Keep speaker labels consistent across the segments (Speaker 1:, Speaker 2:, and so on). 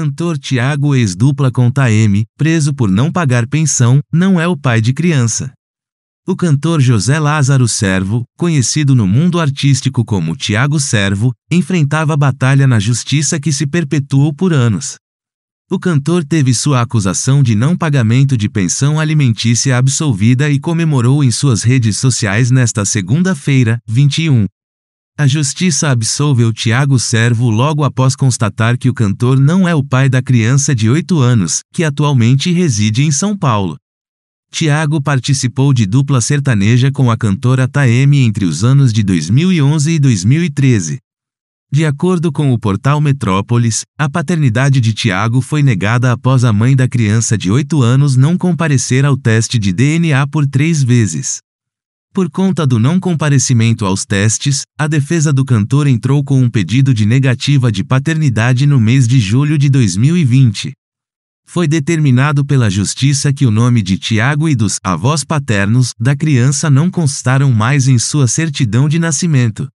Speaker 1: Cantor Tiago ex-dupla com Taeme, preso por não pagar pensão, não é o pai de criança. O cantor José Lázaro Servo, conhecido no mundo artístico como Tiago Servo, enfrentava batalha na justiça que se perpetuou por anos. O cantor teve sua acusação de não pagamento de pensão alimentícia absolvida e comemorou em suas redes sociais nesta segunda-feira, 21. A justiça absolveu Tiago Servo logo após constatar que o cantor não é o pai da criança de 8 anos, que atualmente reside em São Paulo. Tiago participou de dupla sertaneja com a cantora Taeme entre os anos de 2011 e 2013. De acordo com o portal Metrópolis, a paternidade de Tiago foi negada após a mãe da criança de 8 anos não comparecer ao teste de DNA por três vezes. Por conta do não comparecimento aos testes, a defesa do cantor entrou com um pedido de negativa de paternidade no mês de julho de 2020. Foi determinado pela justiça que o nome de Tiago e dos avós paternos da criança não constaram mais em sua certidão de nascimento.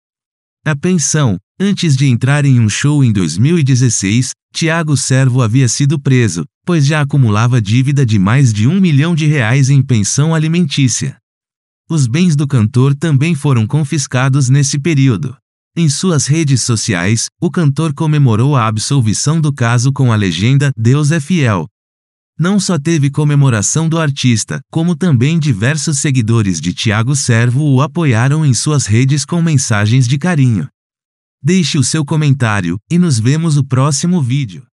Speaker 1: A pensão, antes de entrar em um show em 2016, Tiago Servo havia sido preso, pois já acumulava dívida de mais de um milhão de reais em pensão alimentícia. Os bens do cantor também foram confiscados nesse período. Em suas redes sociais, o cantor comemorou a absolvição do caso com a legenda Deus é fiel. Não só teve comemoração do artista, como também diversos seguidores de Tiago Servo o apoiaram em suas redes com mensagens de carinho. Deixe o seu comentário e nos vemos no próximo vídeo.